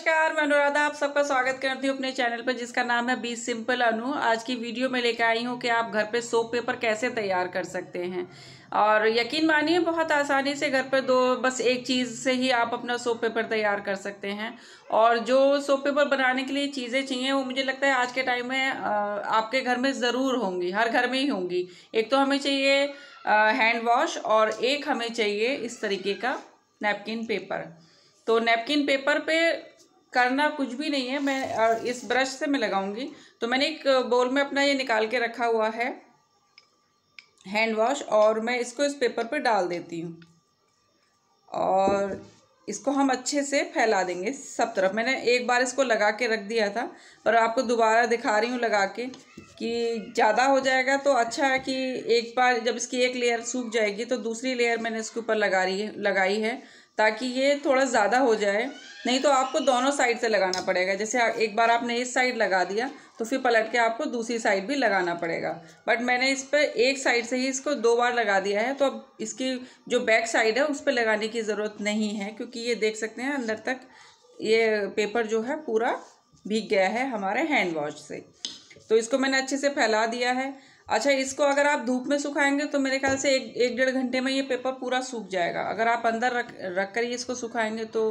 नमस्कार मैं अनुराधा आप सबका स्वागत करती हूँ अपने चैनल पर जिसका नाम है बी सिंपल अनु आज की वीडियो में लेकर आई हूँ कि आप घर पे सोप पेपर कैसे तैयार कर सकते हैं और यकीन मानिए बहुत आसानी से घर पर दो बस एक चीज़ से ही आप अपना सोप पेपर तैयार कर सकते हैं और जो सोप पेपर बनाने के लिए चीज़ें चाहिए वो मुझे लगता है आज के टाइम में आपके घर में ज़रूर होंगी हर घर में ही होंगी एक तो हमें चाहिए हैंड वॉश और एक हमें चाहिए इस तरीके का नैपकिन पेपर तो नैपकिन पेपर पे करना कुछ भी नहीं है मैं इस ब्रश से मैं लगाऊंगी तो मैंने एक बोल में अपना ये निकाल के रखा हुआ है हैंड वॉश और मैं इसको इस पेपर पर डाल देती हूँ और इसको हम अच्छे से फैला देंगे सब तरफ मैंने एक बार इसको लगा के रख दिया था पर आपको दोबारा दिखा रही हूँ लगा के कि ज़्यादा हो जाएगा तो अच्छा है कि एक बार जब इसकी एक लेयर सूख जाएगी तो दूसरी लेयर मैंने इसके ऊपर लगा रही है लगाई है ताकि ये थोड़ा ज़्यादा हो जाए नहीं तो आपको दोनों साइड से लगाना पड़ेगा जैसे एक बार आपने इस साइड लगा दिया तो फिर पलट के आपको दूसरी साइड भी लगाना पड़ेगा बट मैंने इस पर एक साइड से ही इसको दो बार लगा दिया है तो अब इसकी जो बैक साइड है उस पर लगाने की ज़रूरत नहीं है क्योंकि ये देख सकते हैं अंदर तक ये पेपर जो है पूरा भीग गया है हमारे हैंड वॉश से तो इसको मैंने अच्छे से फैला दिया है अच्छा इसको अगर आप धूप में सुखाएंगे तो मेरे ख्याल से एक एक डेढ़ घंटे में ये पेपर पूरा सूख जाएगा अगर आप अंदर रख रख कर ही इसको सुखाएंगे तो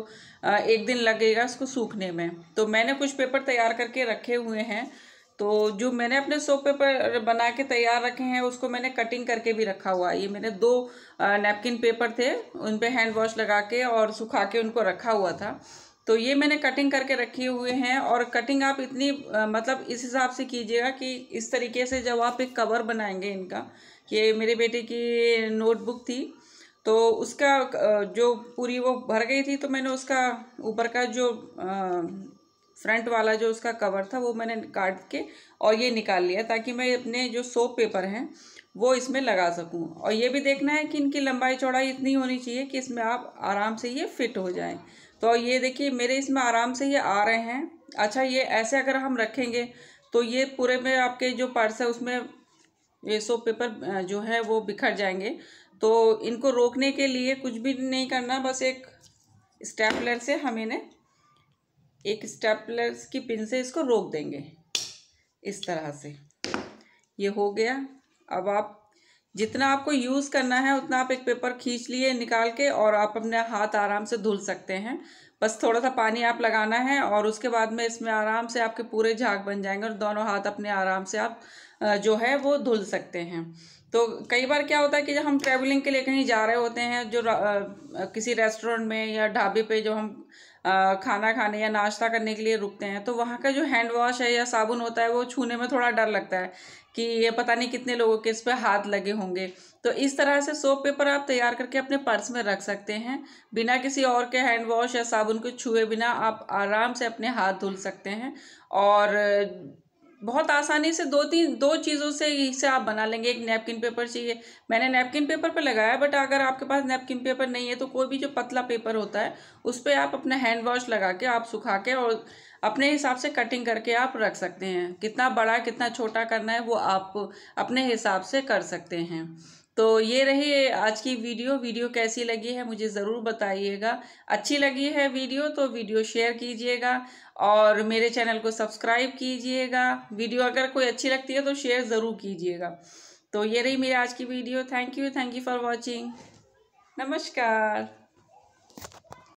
एक दिन लगेगा इसको सूखने में तो मैंने कुछ पेपर तैयार करके रखे हुए हैं तो जो मैंने अपने सोप पेपर बना के तैयार रखे हैं उसको मैंने कटिंग करके भी रखा हुआ ये मैंने दो नैपकिन पेपर थे उन पर हैंड वॉश लगा के और सुखा के उनको रखा हुआ था तो ये मैंने कटिंग करके रखे हुए हैं और कटिंग आप इतनी आ, मतलब इस हिसाब से कीजिएगा कि इस तरीके से जब आप एक कवर बनाएंगे इनका ये मेरे बेटे की नोटबुक थी तो उसका जो पूरी वो भर गई थी तो मैंने उसका ऊपर का जो फ्रंट वाला जो उसका कवर था वो मैंने काट के और ये निकाल लिया ताकि मैं अपने जो सोप पेपर हैं वो इसमें लगा सकूं और ये भी देखना है कि इनकी लंबाई चौड़ाई इतनी होनी चाहिए कि इसमें आप आराम से ये फिट हो जाएं तो ये देखिए मेरे इसमें आराम से ये आ रहे हैं अच्छा ये ऐसे अगर हम रखेंगे तो ये पूरे में आपके जो पर्स है उसमें ये सो पेपर जो है वो बिखर जाएंगे तो इनको रोकने के लिए कुछ भी नहीं करना बस एक स्टेपलर से हम इन्हें एक स्टेपलर की पिन से इसको रोक देंगे इस तरह से ये हो गया अब आप जितना आपको यूज़ करना है उतना आप एक पेपर खींच लिए निकाल के और आप अपने हाथ आराम से धुल सकते हैं बस थोड़ा सा पानी आप लगाना है और उसके बाद में इसमें आराम से आपके पूरे झाग बन जाएंगे और दोनों हाथ अपने आराम से आप जो है वो धुल सकते हैं तो कई बार क्या होता है कि जब हम ट्रैवलिंग के लिए कहीं जा रहे होते हैं जो किसी रेस्टोरेंट में या ढाबे पे जो हम खाना खाने या नाश्ता करने के लिए रुकते हैं तो वहाँ का जो हैंड वॉश है या साबुन होता है वो छूने में थोड़ा डर लगता है कि ये पता नहीं कितने लोगों के इस पर हाथ लगे होंगे तो इस तरह से सोप पेपर आप तैयार करके अपने पर्स में रख सकते हैं बिना किसी और के हैंड वॉश या साबुन को छुए बिना आप आराम से अपने हाथ धुल सकते हैं और बहुत आसानी से दो तीन दो चीज़ों से इसे आप बना लेंगे एक नैपकिन पेपर चाहिए मैंने नैपकिन पेपर पर लगाया बट अगर आपके पास नैपकिन पेपर नहीं है तो कोई भी जो पतला पेपर होता है उस पर आप अपना हैंड वॉश लगा के आप सुखा के और अपने हिसाब से कटिंग करके आप रख सकते हैं कितना बड़ा कितना छोटा करना है वो आप अपने हिसाब से कर सकते हैं तो ये रही आज की वीडियो वीडियो कैसी लगी है मुझे ज़रूर बताइएगा अच्छी लगी है वीडियो तो वीडियो शेयर कीजिएगा और मेरे चैनल को सब्सक्राइब कीजिएगा वीडियो अगर कोई अच्छी लगती है तो शेयर ज़रूर कीजिएगा तो ये रही मेरी आज की video thank you thank you for watching नमस्कार